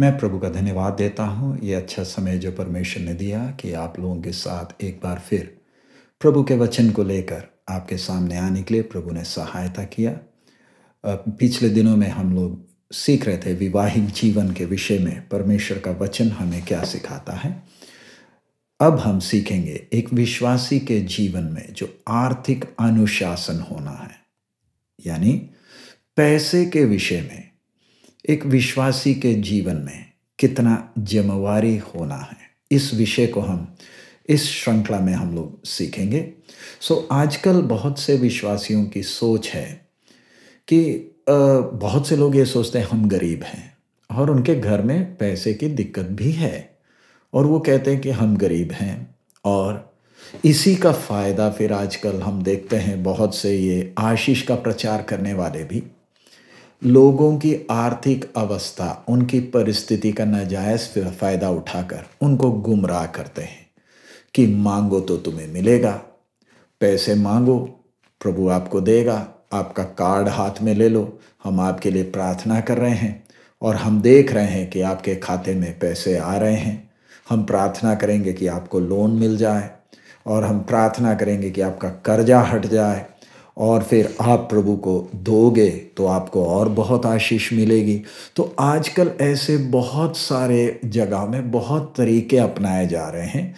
मैं प्रभु का धन्यवाद देता हूँ ये अच्छा समय जो परमेश्वर ने दिया कि आप लोगों के साथ एक बार फिर प्रभु के वचन को लेकर आपके सामने आने के लिए प्रभु ने सहायता किया पिछले दिनों में हम लोग सीख रहे थे विवाहिक जीवन के विषय में परमेश्वर का वचन हमें क्या सिखाता है अब हम सीखेंगे एक विश्वासी के जीवन में जो आर्थिक अनुशासन होना है यानी पैसे के विषय में एक विश्वासी के जीवन में कितना जिम्मेवारी होना है इस विषय को हम इस श्रृंखला में हम लोग सीखेंगे सो so, आजकल बहुत से विश्वासियों की सोच है कि बहुत से लोग ये सोचते हैं हम गरीब हैं और उनके घर में पैसे की दिक्कत भी है और वो कहते हैं कि हम गरीब हैं और इसी का फ़ायदा फिर आजकल हम देखते हैं बहुत से ये आशीष का प्रचार करने वाले भी लोगों की आर्थिक अवस्था उनकी परिस्थिति का नाजायज़ फ़ायदा उठाकर उनको गुमराह करते हैं कि मांगो तो तुम्हें मिलेगा पैसे मांगो प्रभु आपको देगा आपका कार्ड हाथ में ले लो हम आपके लिए प्रार्थना कर रहे हैं और हम देख रहे हैं कि आपके खाते में पैसे आ रहे हैं हम प्रार्थना करेंगे कि आपको लोन मिल जाए और हम प्रार्थना करेंगे कि आपका कर्जा हट जाए और फिर आप प्रभु को दोगे तो आपको और बहुत आशीष मिलेगी तो आजकल ऐसे बहुत सारे जगह में बहुत तरीके अपनाए जा रहे हैं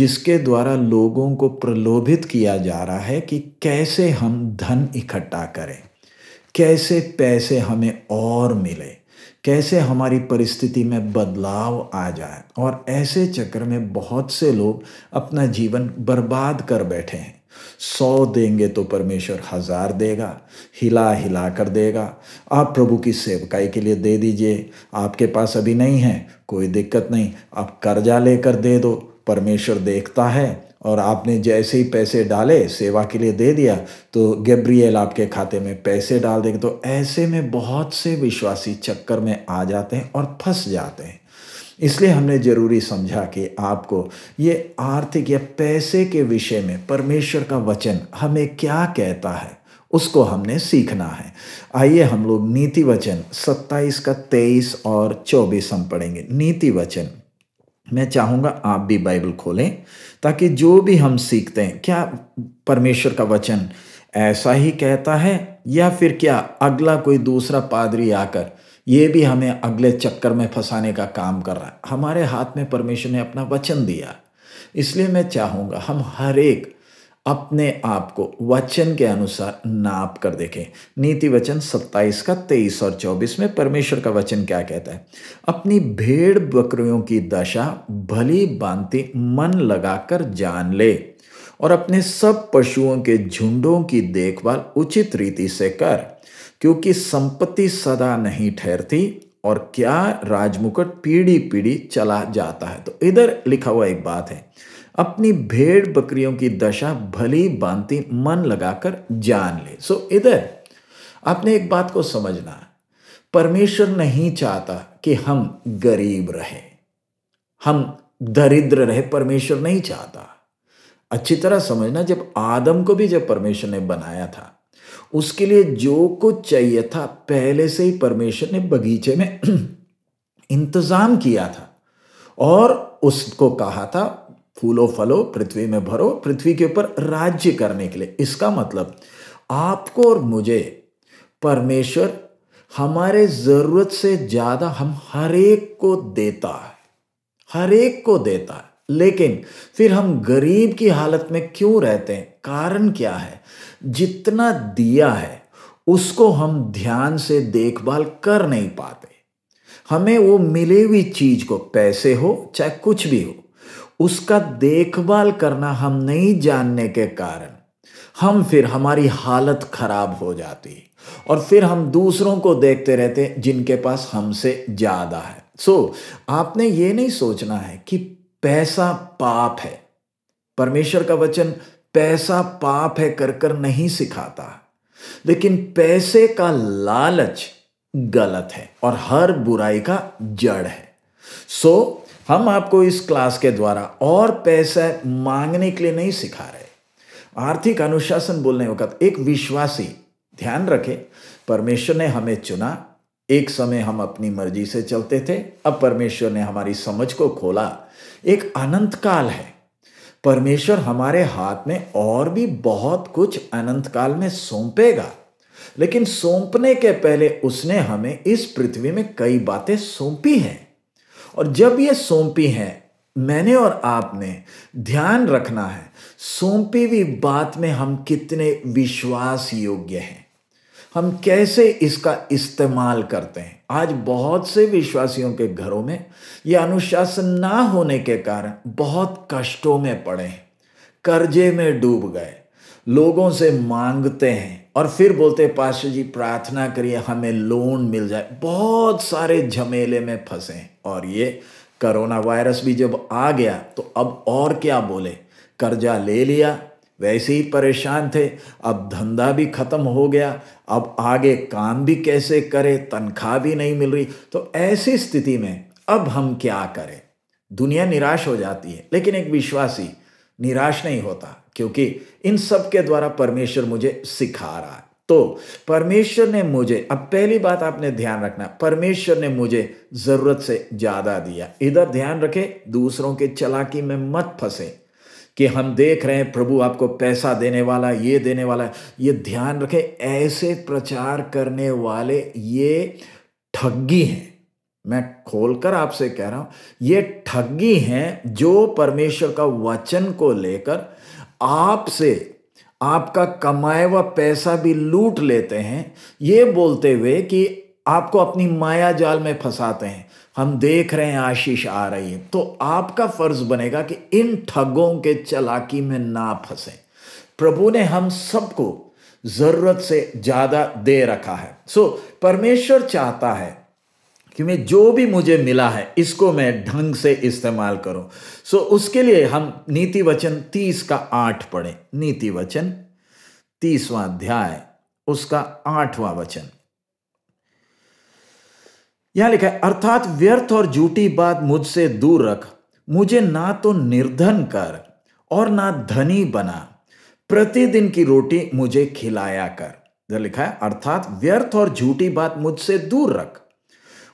जिसके द्वारा लोगों को प्रलोभित किया जा रहा है कि कैसे हम धन इकट्ठा करें कैसे पैसे हमें और मिले कैसे हमारी परिस्थिति में बदलाव आ जाए और ऐसे चक्र में बहुत से लोग अपना जीवन बर्बाद कर बैठे हैं सौ देंगे तो परमेश्वर हजार देगा हिला हिला कर देगा आप प्रभु की सेवकाई के लिए दे दीजिए आपके पास अभी नहीं है कोई दिक्कत नहीं आप कर्जा लेकर दे दो परमेश्वर देखता है और आपने जैसे ही पैसे डाले सेवा के लिए दे दिया तो गैब्रियल आपके खाते में पैसे डाल देंगे तो ऐसे में बहुत से विश्वासी चक्कर में आ जाते हैं और फंस जाते हैं इसलिए हमने ज़रूरी समझा कि आपको ये आर्थिक या पैसे के विषय में परमेश्वर का वचन हमें क्या कहता है उसको हमने सीखना है आइए हम लोग नीति वचन सत्ताईस का तेईस और चौबीस हम पढ़ेंगे नीति वचन मैं चाहूँगा आप भी बाइबल खोलें ताकि जो भी हम सीखते हैं क्या परमेश्वर का वचन ऐसा ही कहता है या फिर क्या अगला कोई दूसरा पादरी आकर ये भी हमें अगले चक्कर में फंसाने का काम कर रहा है हमारे हाथ में परमेश्वर ने अपना वचन दिया इसलिए मैं चाहूँगा हम हर एक अपने आप को वचन के अनुसार नाप कर देखें नीति वचन 27 का 23 और 24 में परमेश्वर का वचन क्या कहता है अपनी भेड़ बकरियों की दशा भली बांति मन लगाकर जान ले और अपने सब पशुओं के झुंडों की देखभाल उचित रीति से कर क्योंकि संपत्ति सदा नहीं ठहरती और क्या राजमुकुट पीढ़ी पीढ़ी चला जाता है तो इधर लिखा हुआ एक बात है अपनी भेड़ बकरियों की दशा भली बांती मन लगाकर जान ले सो इधर आपने एक बात को समझना परमेश्वर नहीं चाहता कि हम गरीब रहे हम दरिद्र रहे परमेश्वर नहीं चाहता अच्छी तरह समझना जब आदम को भी जब परमेश्वर ने बनाया था उसके लिए जो कुछ चाहिए था पहले से ही परमेश्वर ने बगीचे में इंतजाम किया था और उसको कहा था फूलो फलो पृथ्वी में भरो पृथ्वी के ऊपर राज्य करने के लिए इसका मतलब आपको और मुझे परमेश्वर हमारे ज़रूरत से ज़्यादा हम हर एक को देता है हर एक को देता है लेकिन फिर हम गरीब की हालत में क्यों रहते हैं कारण क्या है जितना दिया है उसको हम ध्यान से देखभाल कर नहीं पाते हमें वो मिली हुई चीज को पैसे हो चाहे कुछ भी हो उसका देखभाल करना हम नहीं जानने के कारण हम फिर हमारी हालत खराब हो जाती है और फिर हम दूसरों को देखते रहते हैं जिनके पास हमसे ज़्यादा है सो so, आपने ये नहीं सोचना है कि पैसा पाप है परमेश्वर का वचन पैसा पाप है कर कर नहीं सिखाता लेकिन पैसे का लालच गलत है और हर बुराई का जड़ है सो so, हम आपको इस क्लास के द्वारा और पैसा मांगने के लिए नहीं सिखा रहे आर्थिक अनुशासन बोलने वक्त एक विश्वासी ध्यान रखे परमेश्वर ने हमें चुना एक समय हम अपनी मर्जी से चलते थे अब परमेश्वर ने हमारी समझ को खोला एक अनंत काल है परमेश्वर हमारे हाथ में और भी बहुत कुछ अनंत काल में सौंपेगा लेकिन सौंपने के पहले उसने हमें इस पृथ्वी में कई बातें सौंपी हैं और जब ये सौंपी हैं मैंने और आपने ध्यान रखना है सौंपी हुई बात में हम कितने विश्वास योग्य हैं हम कैसे इसका इस्तेमाल करते हैं आज बहुत से विश्वासियों के घरों में यह अनुशासन ना होने के कारण बहुत कष्टों में पड़े हैं कर्जे में डूब गए लोगों से मांगते हैं और फिर बोलते पाश जी प्रार्थना करिए हमें लोन मिल जाए बहुत सारे झमेले में फंसे और ये कोरोना वायरस भी जब आ गया तो अब और क्या बोले कर्जा ले लिया वैसे ही परेशान थे अब धंधा भी खत्म हो गया अब आगे काम भी कैसे करें तनख्वाह भी नहीं मिल रही तो ऐसी स्थिति में अब हम क्या करें दुनिया निराश हो जाती है लेकिन एक विश्वासी निराश नहीं होता क्योंकि इन सब के द्वारा परमेश्वर मुझे सिखा रहा है तो परमेश्वर ने मुझे अब पहली बात आपने ध्यान रखना परमेश्वर ने मुझे जरूरत से ज्यादा दिया इधर ध्यान रखे दूसरों के चलाकी में मत फंसे कि हम देख रहे हैं प्रभु आपको पैसा देने वाला ये देने वाला ये ध्यान रखें ऐसे प्रचार करने वाले ये ठगी हैं मैं खोलकर आपसे कह रहा हूं ये ठगी हैं जो परमेश्वर का वचन को लेकर आपसे आपका कमाया हुआ पैसा भी लूट लेते हैं ये बोलते हुए कि आपको अपनी माया जाल में फंसाते हैं हम देख रहे हैं आशीष आ रही है तो आपका फर्ज बनेगा कि इन ठगों के चलाकी में ना फंसे प्रभु ने हम सबको जरूरत से ज्यादा दे रखा है सो so, परमेश्वर चाहता है कि मैं जो भी मुझे मिला है इसको मैं ढंग से इस्तेमाल करूं सो so, उसके लिए हम नीति वचन तीस का आठ पढ़ें नीति वचन तीसवा अध्याय उसका आठवां वचन यहां लिखा है अर्थात व्यर्थ और झूठी बात मुझसे दूर रख मुझे ना तो निर्धन कर और ना धनी बना प्रतिदिन की रोटी मुझे खिलाया कर इधर लिखा है अर्थात व्यर्थ और झूठी बात मुझसे दूर रख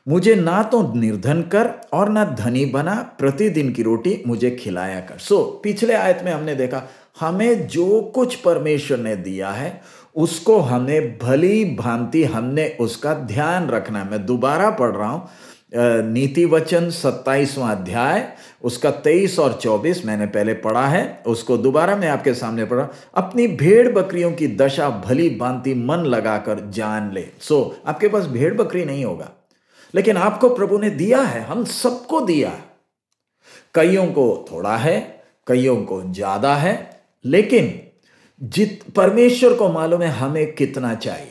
मुझे ना तो निर्धन कर और ना धनी बना प्रतिदिन की रोटी मुझे खिलाया कर सो so, पिछले आयत में हमने देखा हमें जो कुछ परमेश्वर ने दिया है उसको हमें भली भांति हमने उसका ध्यान रखना है मैं दोबारा पढ़ रहा हूँ नीति वचन सत्ताईसवां अध्याय उसका तेईस और चौबीस मैंने पहले पढ़ा है उसको दोबारा मैं आपके सामने पढ़ा अपनी भेड़ बकरियों की दशा भली भांति मन लगाकर जान ले सो so, आपके पास भेड़ बकरी नहीं होगा लेकिन आपको प्रभु ने दिया है हम सबको दिया कईयों को थोड़ा है कईयों को ज्यादा है लेकिन जित परमेश्वर को मालूम है हमें कितना चाहिए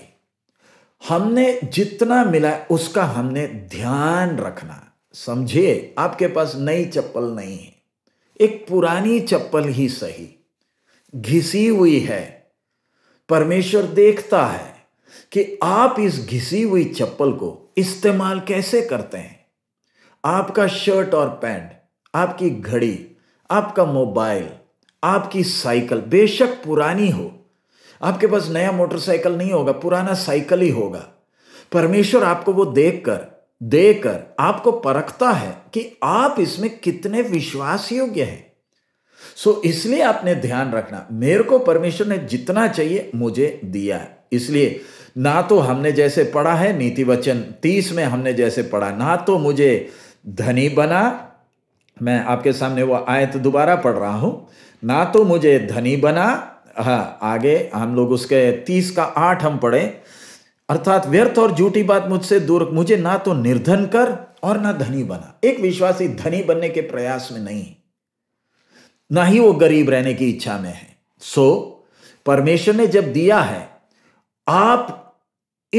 हमने जितना मिला उसका हमने ध्यान रखना समझिए आपके पास नई चप्पल नहीं है एक पुरानी चप्पल ही सही घिसी हुई है परमेश्वर देखता है कि आप इस घिसी हुई चप्पल को इस्तेमाल कैसे करते हैं आपका शर्ट और पैंट आपकी घड़ी आपका मोबाइल आपकी साइकिल बेशक पुरानी हो आपके पास नया मोटरसाइकिल नहीं होगा पुराना साइकिल ही होगा परमेश्वर आपको वो देखकर देकर आपको परखता है कि आप इसमें कितने विश्वास योग्य हैं सो so, इसलिए आपने ध्यान रखना मेरे को परमेश्वर ने जितना चाहिए मुझे दिया है इसलिए ना तो हमने जैसे पढ़ा है नीति वचन तीस में हमने जैसे पढ़ा ना तो मुझे धनी बना मैं आपके सामने वो आयत दोबारा पढ़ रहा हूं ना तो मुझे धनी बना हाँ आगे हम लोग उसके तीस का आठ हम पढ़े अर्थात व्यर्थ और झूठी बात मुझसे दूर मुझे ना तो निर्धन कर और ना धनी बना एक विश्वासी धनी बनने के प्रयास में नहीं ना ही वो गरीब रहने की इच्छा में है सो परमेश्वर ने जब दिया है आप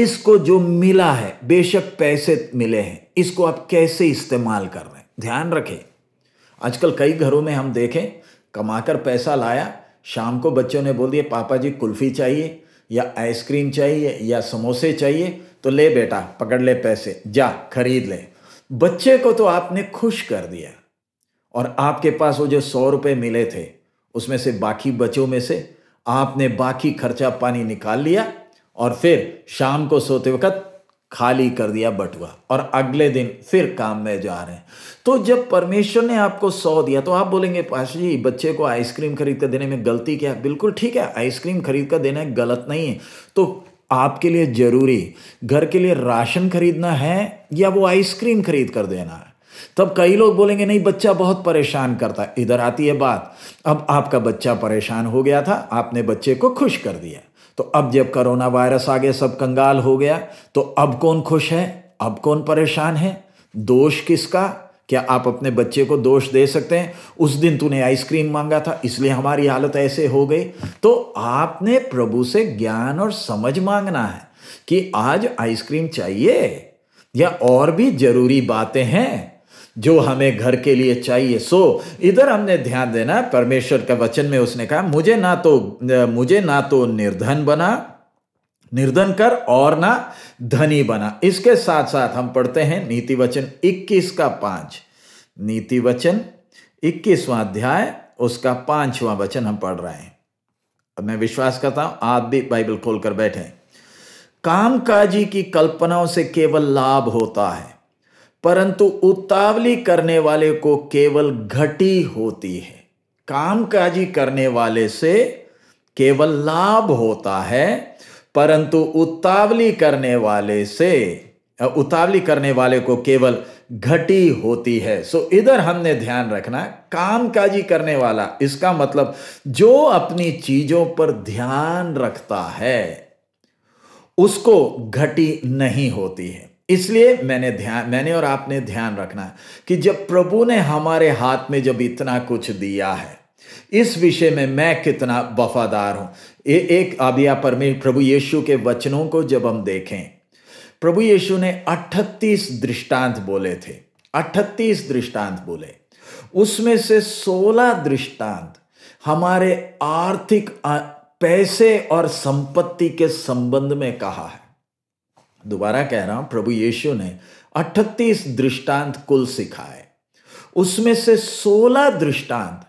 इसको जो मिला है बेशक पैसे मिले हैं इसको आप कैसे इस्तेमाल कर रहे हैं ध्यान रखें आजकल कई घरों में हम देखें कमाकर पैसा लाया शाम को बच्चों ने बोल दिया पापा जी कुल्फ़ी चाहिए या आइसक्रीम चाहिए या समोसे चाहिए तो ले बेटा पकड़ ले पैसे जा खरीद ले बच्चे को तो आपने खुश कर दिया और आपके पास वो जो सौ रुपये मिले थे उसमें से बाकी बच्चों में से आपने बाकी खर्चा पानी निकाल लिया और फिर शाम को सोते वक्त खाली कर दिया बटुआ और अगले दिन फिर काम में जा रहे हैं तो जब परमेश्वर ने आपको सौ दिया तो आप बोलेंगे पाशा जी बच्चे को आइसक्रीम खरीद कर देने में गलती क्या बिल्कुल ठीक है आइसक्रीम खरीद कर देना गलत नहीं है तो आपके लिए जरूरी घर के लिए राशन खरीदना है या वो आइसक्रीम खरीद कर देना है तब कई लोग बोलेंगे नहीं बच्चा बहुत परेशान करता है इधर आती है बात अब आपका बच्चा परेशान हो गया था आपने बच्चे को खुश कर दिया तो अब जब कोरोना वायरस आ गया सब कंगाल हो गया तो अब कौन खुश है अब कौन परेशान है दोष किसका क्या आप अपने बच्चे को दोष दे सकते हैं उस दिन तूने आइसक्रीम मांगा था इसलिए हमारी हालत ऐसे हो गई तो आपने प्रभु से ज्ञान और समझ मांगना है कि आज आइसक्रीम चाहिए या और भी जरूरी बातें हैं जो हमें घर के लिए चाहिए सो इधर हमने ध्यान देना परमेश्वर के वचन में उसने कहा मुझे ना तो मुझे ना तो निर्धन बना निर्धन कर और ना धनी बना इसके साथ साथ हम पढ़ते हैं नीति वचन 21 का पांच नीति वचन इक्कीसवां अध्याय उसका पांचवां वचन हम पढ़ रहे हैं अब मैं विश्वास करता हूं आप भी बाइबल खोलकर बैठे कामकाजी की कल्पनाओं से केवल लाभ होता है परंतु उतावली करने वाले को केवल घटी होती है कामकाजी करने वाले से केवल लाभ होता है परंतु उतावली करने वाले से उतावली करने वाले को केवल घटी होती है सो इधर हमने ध्यान रखना कामकाजी करने वाला इसका मतलब जो अपनी चीजों पर ध्यान रखता है उसको घटी नहीं होती है इसलिए मैंने ध्यान मैंने और आपने ध्यान रखना कि जब प्रभु ने हमारे हाथ में जब इतना कुछ दिया है इस विषय में मैं कितना वफादार हूं ए, एक अभी आप प्रभु यीशु के वचनों को जब हम देखें प्रभु यीशु ने 38 दृष्टांत बोले थे 38 दृष्टांत बोले उसमें से 16 दृष्टांत हमारे आर्थिक पैसे और संपत्ति के संबंध में कहा है दोबारा कह रहा हूं प्रभु यीशु ने 38 दृष्टांत कुल सिखाए उसमें से 16 दृष्टांत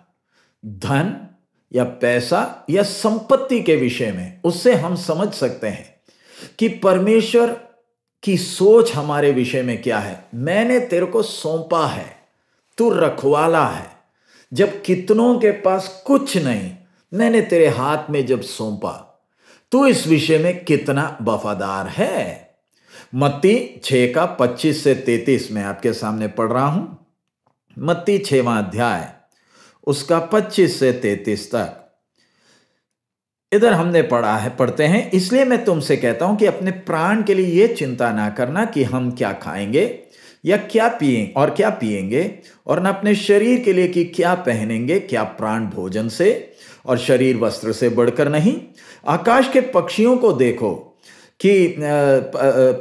धन या पैसा या संपत्ति के विषय में उससे हम समझ सकते हैं कि परमेश्वर की सोच हमारे विषय में क्या है मैंने तेरे को सौंपा है तू रखवाला है जब कितनों के पास कुछ नहीं मैंने तेरे हाथ में जब सौंपा तू इस विषय में कितना वफादार है मत्ती छ का पच्चीस से तैतीस में आपके सामने पढ़ रहा हूं मत्ती छवा अध्याय उसका पच्चीस से तैतीस तक इधर हमने पढ़ा है पढ़ते हैं इसलिए मैं तुमसे कहता हूं कि अपने प्राण के लिए यह चिंता ना करना कि हम क्या खाएंगे या क्या पिए और क्या पिएंगे और ना अपने शरीर के लिए कि क्या पहनेंगे क्या प्राण भोजन से और शरीर वस्त्र से बढ़कर नहीं आकाश के पक्षियों को देखो कि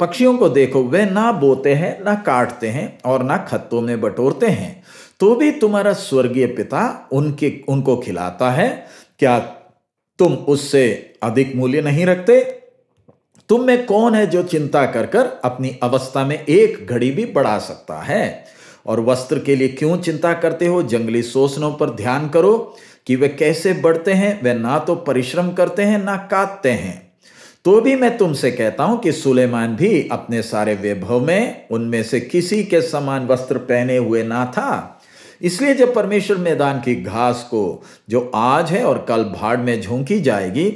पक्षियों को देखो वे ना बोते हैं ना काटते हैं और ना खत्तों में बटोरते हैं तो भी तुम्हारा स्वर्गीय पिता उनके उनको खिलाता है क्या तुम उससे अधिक मूल्य नहीं रखते तुम में कौन है जो चिंता कर कर अपनी अवस्था में एक घड़ी भी बढ़ा सकता है और वस्त्र के लिए क्यों चिंता करते हो जंगली शोषणों पर ध्यान करो कि वे कैसे बढ़ते हैं वे ना तो परिश्रम करते हैं ना काटते हैं तो भी मैं तुमसे कहता हूं कि सुलेमान भी अपने सारे वैभव में उनमें से किसी के समान वस्त्र पहने हुए ना था इसलिए जब परमेश्वर मैदान की घास को जो आज है और कल भाड़ में झोंकी जाएगी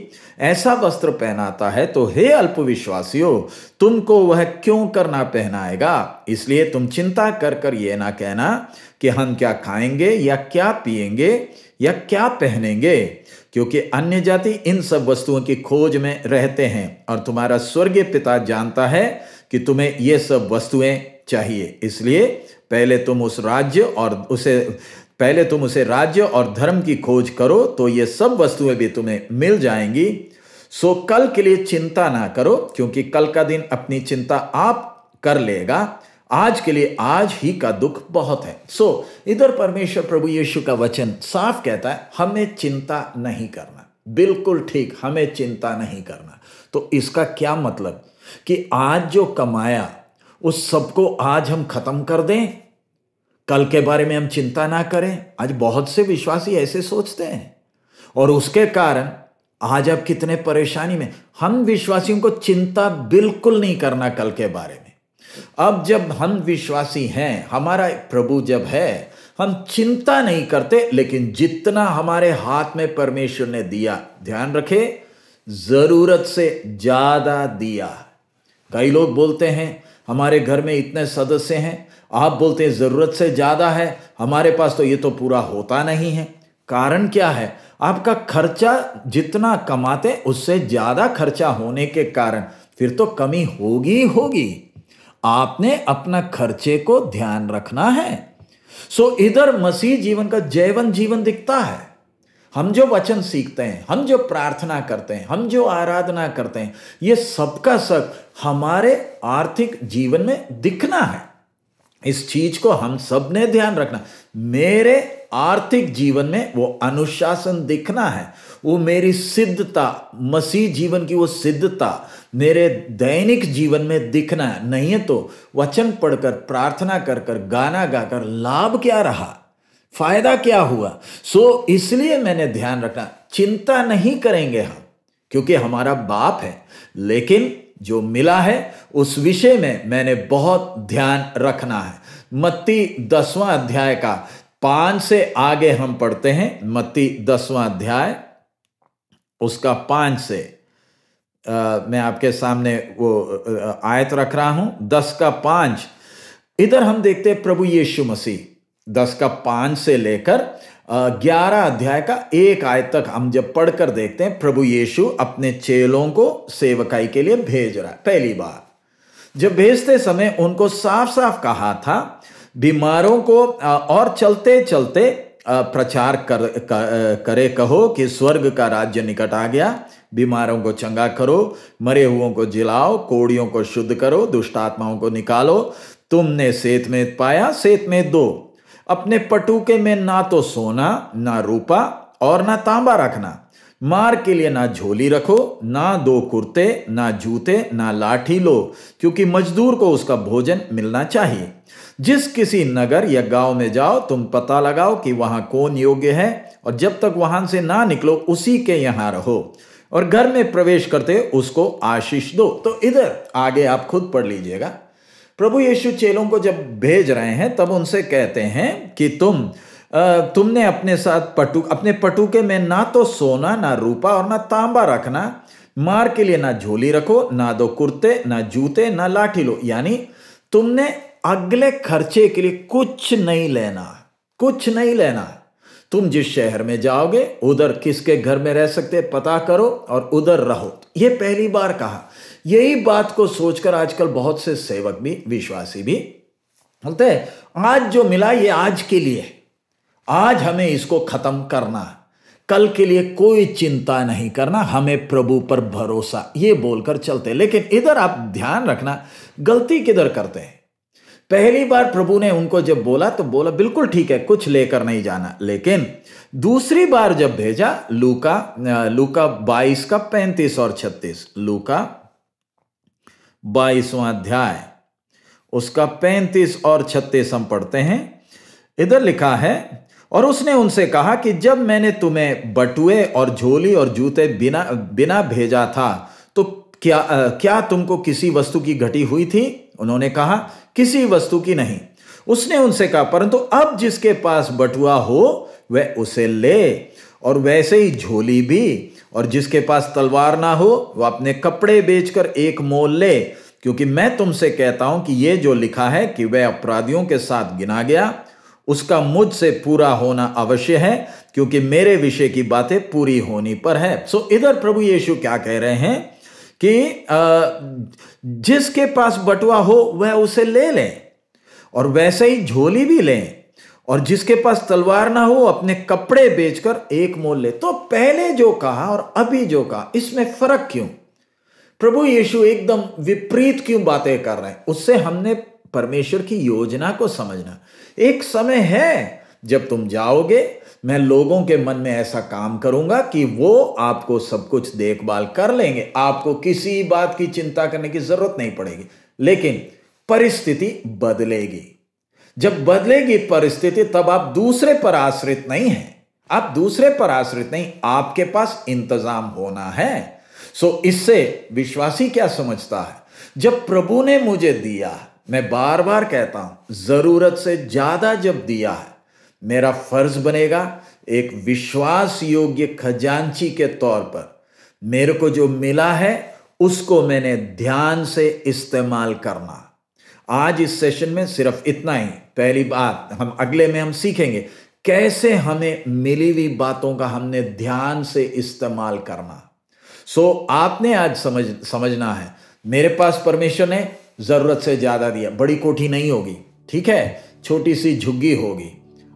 ऐसा वस्त्र पहनाता है तो हे अल्पविश्वासियों तुमको वह क्यों करना पहनाएगा इसलिए तुम चिंता कर कर ये ना कहना कि हम क्या खाएंगे या क्या पिएंगे या क्या पहनेंगे क्योंकि अन्य जाति इन सब वस्तुओं की खोज में रहते हैं और तुम्हारा स्वर्गीय पिता जानता है कि तुम्हें ये सब वस्तुएं चाहिए इसलिए पहले तुम उस राज्य और उसे पहले तुम उसे राज्य और धर्म की खोज करो तो ये सब वस्तुएं भी तुम्हें मिल जाएंगी सो कल के लिए चिंता ना करो क्योंकि कल का दिन अपनी चिंता आप कर लेगा आज के लिए आज ही का दुख बहुत है सो so, इधर परमेश्वर प्रभु यीशु का वचन साफ कहता है हमें चिंता नहीं करना बिल्कुल ठीक हमें चिंता नहीं करना तो इसका क्या मतलब कि आज जो कमाया उस सबको आज हम खत्म कर दें कल के बारे में हम चिंता ना करें आज बहुत से विश्वासी ऐसे सोचते हैं और उसके कारण आज आप कितने परेशानी में हम विश्वासियों को चिंता बिल्कुल नहीं करना कल के बारे में अब जब हम विश्वासी हैं हमारा प्रभु जब है हम चिंता नहीं करते लेकिन जितना हमारे हाथ में परमेश्वर ने दिया ध्यान रखे जरूरत से ज्यादा दिया कई लोग बोलते हैं हमारे घर में इतने सदस्य हैं आप बोलते हैं जरूरत से ज्यादा है हमारे पास तो ये तो पूरा होता नहीं है कारण क्या है आपका खर्चा जितना कमाते उससे ज्यादा खर्चा होने के कारण फिर तो कमी होगी होगी आपने अपना खर्चे को ध्यान रखना है सो इधर मसीह जीवन का जैवन जीवन दिखता है हम जो वचन सीखते हैं हम जो प्रार्थना करते हैं हम जो आराधना करते हैं ये सबका सब हमारे आर्थिक जीवन में दिखना है इस चीज को हम सब ने ध्यान रखना मेरे आर्थिक जीवन में वो अनुशासन दिखना है वो मेरी सिद्धता मसीह जीवन की वो सिद्धता मेरे दैनिक जीवन में दिखना है नहीं है तो वचन पढ़कर प्रार्थना कर कर गाना गाकर लाभ क्या रहा फायदा क्या हुआ सो so, इसलिए मैंने ध्यान रखना चिंता नहीं करेंगे हम क्योंकि हमारा बाप है लेकिन जो मिला है उस विषय में मैंने बहुत ध्यान रखना है मत्ती दसवां अध्याय का पांच से आगे हम पढ़ते हैं मत्ती दसवां अध्याय उसका पांच से आ, मैं आपके सामने वो आयत रख रहा हूं दस का पांच इधर हम देखते हैं प्रभु यीशु मसीह दस का पांच से लेकर ग्यारह अध्याय का एक आय तक हम जब पढ़कर देखते हैं प्रभु यीशु अपने चेलों को सेवकाई के लिए भेज रहा है पहली बार जब भेजते समय उनको साफ साफ कहा था बीमारों को और चलते चलते प्रचार कर, कर करे कहो कि स्वर्ग का राज्य निकट आ गया बीमारों को चंगा करो मरे हुओं को जिलाओ कोड़ियों को शुद्ध करो दुष्टात्माओं को निकालो तुमने सेत में पाया सेत में दो अपने पटुके में ना तो सोना ना रूपा और ना तांबा रखना मार के लिए ना झोली रखो ना दो कुर्ते ना जूते ना लाठी लो क्योंकि मजदूर को उसका भोजन मिलना चाहिए जिस किसी नगर या गांव में जाओ तुम पता लगाओ कि वहां कौन योग्य है और जब तक वहां से ना निकलो उसी के यहाँ रहो और घर में प्रवेश करते उसको आशीष दो तो इधर आगे आप खुद पढ़ लीजिएगा प्रभु यीशु चेलों को जब भेज रहे हैं तब उनसे कहते हैं कि तुम तुमने अपने साथ पटु अपने पटुके में ना तो सोना ना रूपा और ना तांबा रखना मार के लिए ना झोली रखो ना दो कुर्ते ना जूते ना लाठी लो यानी तुमने अगले खर्चे के लिए कुछ नहीं लेना कुछ नहीं लेना तुम जिस शहर में जाओगे उधर किसके घर में रह सकते पता करो और उधर रहो ये पहली बार कहा यही बात को सोचकर आजकल बहुत से सेवक भी विश्वासी भी बोलते आज जो मिला ये आज के लिए आज हमें इसको खत्म करना कल के लिए कोई चिंता नहीं करना हमें प्रभु पर भरोसा ये बोलकर चलते लेकिन इधर आप ध्यान रखना गलती किधर करते हैं पहली बार प्रभु ने उनको जब बोला तो बोला बिल्कुल ठीक है कुछ लेकर नहीं जाना लेकिन दूसरी बार जब भेजा लूका लूका बाईस का पैंतीस और छत्तीस लूका बाईसवा अध्याय उसका पैंतीस और छत्तीस हम पढ़ते हैं इधर लिखा है और उसने उनसे कहा कि जब मैंने तुम्हें बटुए और झोली और जूते बिना बिना भेजा था तो क्या क्या तुमको किसी वस्तु की घटी हुई थी उन्होंने कहा किसी वस्तु की नहीं उसने उनसे कहा परंतु अब जिसके पास बटुआ हो वह उसे ले और वैसे ही झोली भी और जिसके पास तलवार ना हो वह अपने कपड़े बेचकर एक मोल ले क्योंकि मैं तुमसे कहता हूं कि यह जो लिखा है कि वह अपराधियों के साथ गिना गया उसका मुझसे पूरा होना अवश्य है क्योंकि मेरे विषय की बातें पूरी होनी पर है सो इधर प्रभु यीशु क्या कह रहे हैं कि जिसके पास बटुआ हो वह उसे ले लें और वैसे ही झोली भी लें और जिसके पास तलवार ना हो अपने कपड़े बेचकर एक मोल ले तो पहले जो कहा और अभी जो कहा इसमें फर्क क्यों प्रभु यीशु एकदम विपरीत क्यों बातें कर रहे हैं उससे हमने परमेश्वर की योजना को समझना एक समय है जब तुम जाओगे मैं लोगों के मन में ऐसा काम करूंगा कि वो आपको सब कुछ देखभाल कर लेंगे आपको किसी बात की चिंता करने की जरूरत नहीं पड़ेगी लेकिन परिस्थिति बदलेगी जब बदलेगी परिस्थिति तब आप दूसरे पर आश्रित नहीं हैं आप दूसरे पर आश्रित नहीं आपके पास इंतजाम होना है सो इससे विश्वासी क्या समझता है जब प्रभु ने मुझे दिया मैं बार बार कहता हूं जरूरत से ज्यादा जब दिया है मेरा फर्ज बनेगा एक विश्वास योग्य खजांची के तौर पर मेरे को जो मिला है उसको मैंने ध्यान से इस्तेमाल करना आज इस सेशन में सिर्फ इतना ही पहली बात हम अगले में हम सीखेंगे कैसे हमें मिली हुई बातों का हमने ध्यान से इस्तेमाल करना सो so, आपने आज समझ समझना है मेरे पास परमिशन है ज़रूरत से ज़्यादा दिया बड़ी कोठी नहीं होगी ठीक है छोटी सी झुग्गी होगी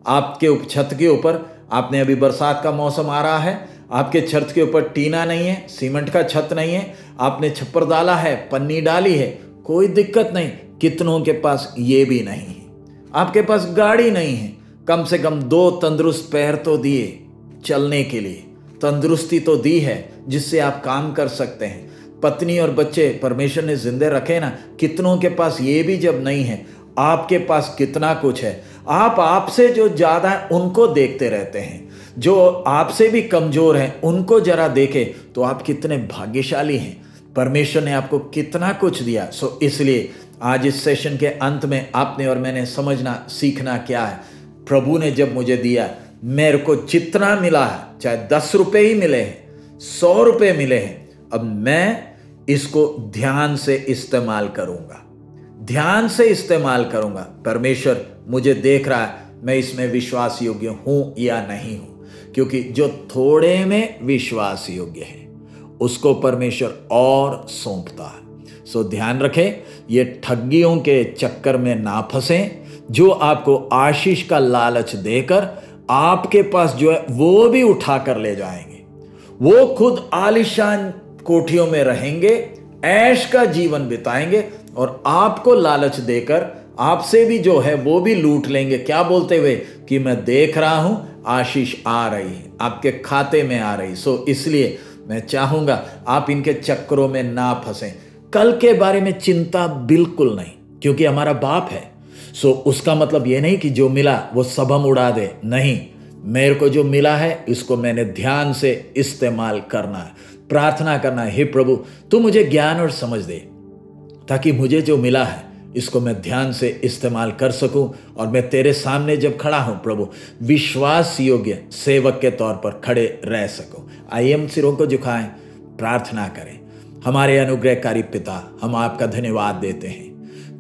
आपके उप छत के ऊपर आपने अभी बरसात का मौसम आ रहा है आपके छत के ऊपर टीना नहीं है सीमेंट का छत नहीं है आपने छप्पर डाला है पन्नी डाली है कोई दिक्कत नहीं कितनों के पास ये भी नहीं है आपके पास गाड़ी नहीं है कम से कम दो तंदुरुस्त पैर तो दिए चलने के लिए तंदुरुस्ती तो दी है जिससे आप काम कर सकते हैं पत्नी और बच्चे परमेश्वर ने जिंदे रखे ना कितनों के पास ये भी जब नहीं है आपके पास कितना कुछ है आप आपसे जो ज़्यादा है उनको देखते रहते हैं जो आपसे भी कमज़ोर हैं उनको जरा देखें तो आप कितने भाग्यशाली हैं परमेश्वर ने आपको कितना कुछ दिया सो इसलिए आज इस सेशन के अंत में आपने और मैंने समझना सीखना क्या है प्रभु ने जब मुझे दिया मेरे को जितना मिला है चाहे दस रुपये ही मिले हैं सौ रुपये मिले हैं अब मैं इसको ध्यान से इस्तेमाल करूंगा ध्यान से इस्तेमाल करूंगा परमेश्वर मुझे देख रहा है मैं इसमें विश्वास योग्य हूं या नहीं हूं क्योंकि जो थोड़े में विश्वास योग्य है उसको परमेश्वर और सौंपता है सो ध्यान रखें ये ठगियों के चक्कर में ना फंसे जो आपको आशीष का लालच देकर आपके पास जो है वो भी उठा कर ले जाएंगे वो खुद आलिशान कोठियों में रहेंगे ऐश का जीवन बिताएंगे और आपको लालच देकर आपसे भी जो है वो भी लूट लेंगे क्या बोलते हुए कि मैं देख रहा हूं आशीष आ रही है आपके खाते में आ रही सो इसलिए मैं चाहूंगा आप इनके चक्रों में ना फंसे कल के बारे में चिंता बिल्कुल नहीं क्योंकि हमारा बाप है सो उसका मतलब ये नहीं कि जो मिला वो सबम उड़ा दे नहीं मेरे को जो मिला है इसको मैंने ध्यान से इस्तेमाल करना है प्रार्थना करना है हे प्रभु तू मुझे ज्ञान और समझ दे ताकि मुझे जो मिला है इसको मैं ध्यान से इस्तेमाल कर सकूं और मैं तेरे सामने जब खड़ा हूं प्रभु विश्वास योग्य सेवक के तौर पर खड़े रह सकूं आइए सिरों को झुकाएं प्रार्थना करें हमारे अनुग्रहकारी पिता हम आपका धन्यवाद देते हैं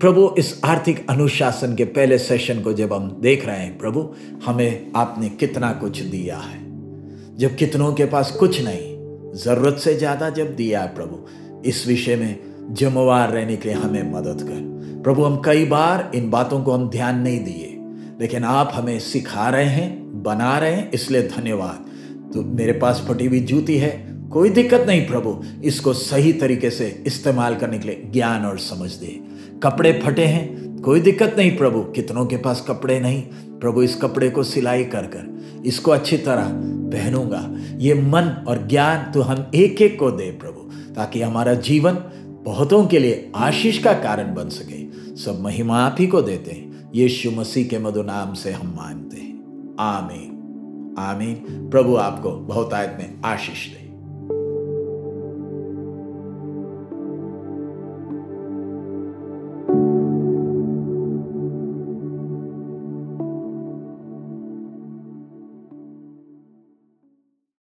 प्रभु इस आर्थिक अनुशासन के पहले सेशन को जब हम देख रहे हैं प्रभु हमें आपने कितना कुछ दिया है जब कितनों के पास कुछ नहीं जरूरत से ज्यादा जब दिया है प्रभु इस विषय में जिम्मेवार रहने के लिए हमें मदद कर प्रभु हम कई बार इन बातों को हम ध्यान नहीं दिए लेकिन आप हमें सिखा रहे हैं बना रहे हैं इसलिए धन्यवाद तो मेरे पास फटी हुई जूती है कोई दिक्कत नहीं प्रभु इसको सही तरीके से इस्तेमाल करने के लिए ज्ञान और समझ दे कपड़े फटे हैं कोई दिक्कत नहीं प्रभु कितनों के पास कपड़े नहीं प्रभु इस कपड़े को सिलाई कर कर इसको अच्छी तरह पहनूंगा ये मन और ज्ञान तो हम एक एक को दे प्रभु ताकि हमारा जीवन बहुतों के लिए आशीष का कारण बन सके सब महिमा आप ही को देते हैं यीशु मसीह के मधु नाम से हम मानते हैं आमीन आमीन प्रभु आपको बहुत आयत में आशीष दे